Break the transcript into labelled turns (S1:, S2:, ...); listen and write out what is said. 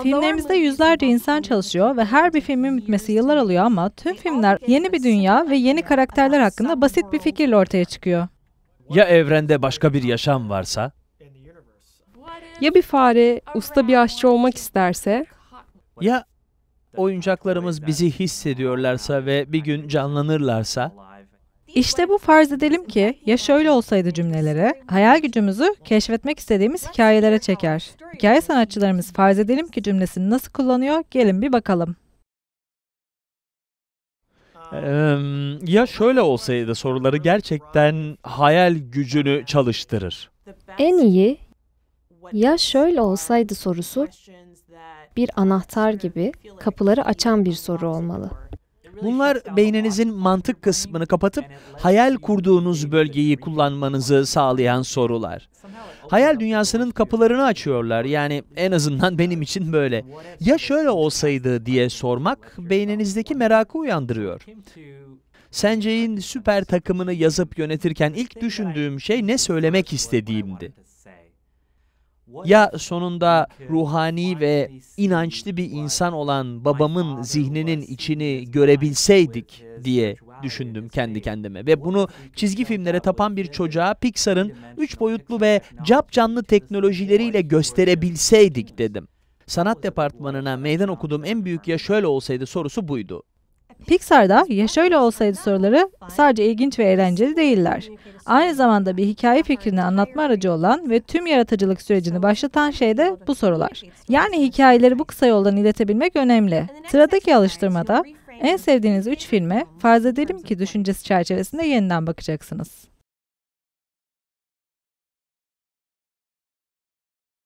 S1: Filmlerimizde yüzlerce insan çalışıyor ve her bir filmin bitmesi yıllar alıyor ama tüm filmler yeni bir dünya ve yeni karakterler hakkında basit bir fikirle ortaya çıkıyor.
S2: Ya evrende başka bir yaşam varsa?
S1: Ya bir fare usta bir aşçı olmak isterse?
S2: Ya oyuncaklarımız bizi hissediyorlarsa ve bir gün canlanırlarsa?
S1: İşte bu farz edelim ki ya şöyle olsaydı cümleleri, hayal gücümüzü keşfetmek istediğimiz hikayelere çeker. Hikaye sanatçılarımız farz edelim ki cümlesini nasıl kullanıyor gelin bir bakalım.
S2: Ee, ya şöyle olsaydı soruları gerçekten hayal gücünü çalıştırır.
S1: En iyi ya şöyle olsaydı sorusu bir anahtar gibi kapıları açan bir soru olmalı.
S2: Bunlar beyninizin mantık kısmını kapatıp hayal kurduğunuz bölgeyi kullanmanızı sağlayan sorular. Hayal dünyasının kapılarını açıyorlar. Yani en azından benim için böyle. Ya şöyle olsaydı diye sormak beyninizdeki merakı uyandırıyor. Sence'in süper takımını yazıp yönetirken ilk düşündüğüm şey ne söylemek istediğimdi. Ya sonunda ruhani ve inançlı bir insan olan babamın zihninin içini görebilseydik diye düşündüm kendi kendime ve bunu çizgi filmlere tapan bir çocuğa Pixar'ın üç boyutlu ve cap canlı teknolojileriyle gösterebilseydik dedim. Sanat departmanına meydan okuduğum en büyük ya şöyle olsaydı sorusu buydu.
S1: Pixar'da ya şöyle olsaydı soruları sadece ilginç ve eğlenceli değiller. Aynı zamanda bir hikaye fikrini anlatma aracı olan ve tüm yaratıcılık sürecini başlatan şey de bu sorular. Yani hikayeleri bu kısa yoldan iletebilmek önemli. Sıradaki alıştırmada en sevdiğiniz üç filme farz edelim ki düşüncesi çerçevesinde yeniden bakacaksınız.